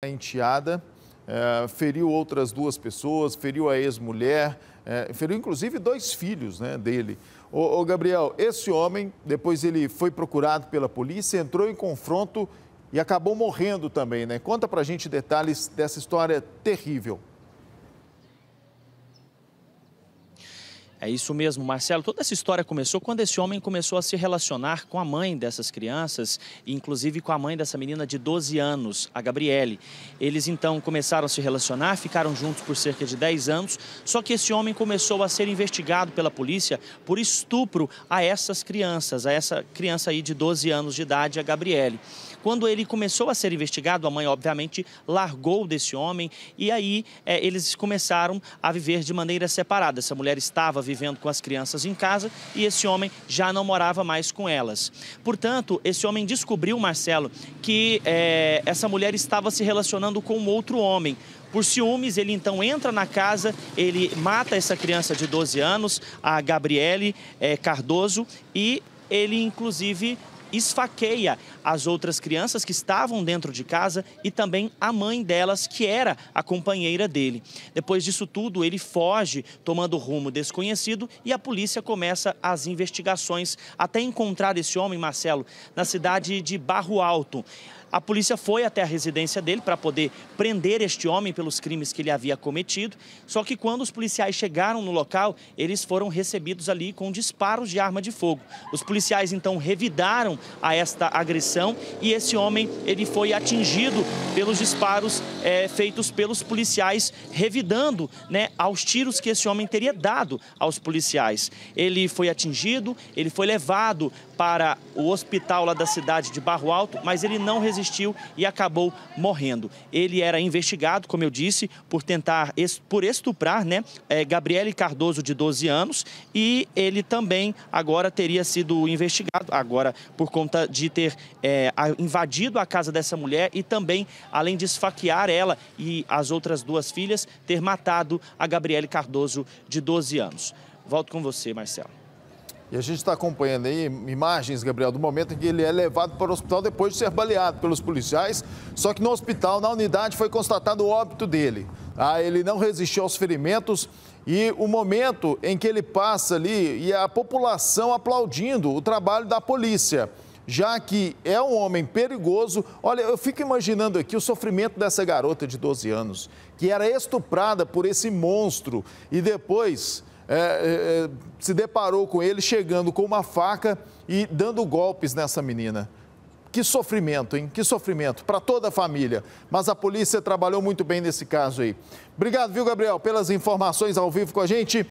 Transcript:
A enteada é, feriu outras duas pessoas, feriu a ex-mulher, é, feriu inclusive dois filhos né, dele. O Gabriel, esse homem, depois ele foi procurado pela polícia, entrou em confronto e acabou morrendo também, né? Conta pra gente detalhes dessa história terrível. É isso mesmo, Marcelo. Toda essa história começou quando esse homem começou a se relacionar com a mãe dessas crianças, inclusive com a mãe dessa menina de 12 anos, a Gabriele. Eles então começaram a se relacionar, ficaram juntos por cerca de 10 anos, só que esse homem começou a ser investigado pela polícia por estupro a essas crianças, a essa criança aí de 12 anos de idade, a Gabriele. Quando ele começou a ser investigado, a mãe, obviamente, largou desse homem e aí é, eles começaram a viver de maneira separada. Essa mulher estava vivendo com as crianças em casa e esse homem já não morava mais com elas. Portanto, esse homem descobriu, Marcelo, que é, essa mulher estava se relacionando com outro homem. Por ciúmes, ele então entra na casa, ele mata essa criança de 12 anos, a Gabriele é, Cardoso, e ele inclusive esfaqueia as outras crianças que estavam dentro de casa e também a mãe delas, que era a companheira dele. Depois disso tudo, ele foge, tomando rumo desconhecido, e a polícia começa as investigações até encontrar esse homem, Marcelo, na cidade de Barro Alto. A polícia foi até a residência dele para poder prender este homem pelos crimes que ele havia cometido. Só que quando os policiais chegaram no local, eles foram recebidos ali com disparos de arma de fogo. Os policiais então revidaram a esta agressão e esse homem ele foi atingido pelos disparos é, feitos pelos policiais, revidando né, aos tiros que esse homem teria dado aos policiais. Ele foi atingido, ele foi levado para o hospital lá da cidade de Barro Alto, mas ele não resistiu e acabou morrendo. Ele era investigado, como eu disse, por tentar por estuprar, né, eh, Gabriele Cardoso de 12 anos e ele também agora teria sido investigado agora por por conta de ter é, invadido a casa dessa mulher e também, além de esfaquear ela e as outras duas filhas, ter matado a Gabriele Cardoso, de 12 anos. Volto com você, Marcelo. E a gente está acompanhando aí imagens, Gabriel, do momento em que ele é levado para o hospital depois de ser baleado pelos policiais. Só que no hospital, na unidade, foi constatado o óbito dele. Ah, ele não resistiu aos ferimentos e o momento em que ele passa ali e a população aplaudindo o trabalho da polícia. Já que é um homem perigoso, olha, eu fico imaginando aqui o sofrimento dessa garota de 12 anos, que era estuprada por esse monstro e depois é, é, é, se deparou com ele chegando com uma faca e dando golpes nessa menina. Que sofrimento, hein? Que sofrimento para toda a família. Mas a polícia trabalhou muito bem nesse caso aí. Obrigado, viu, Gabriel, pelas informações ao vivo com a gente.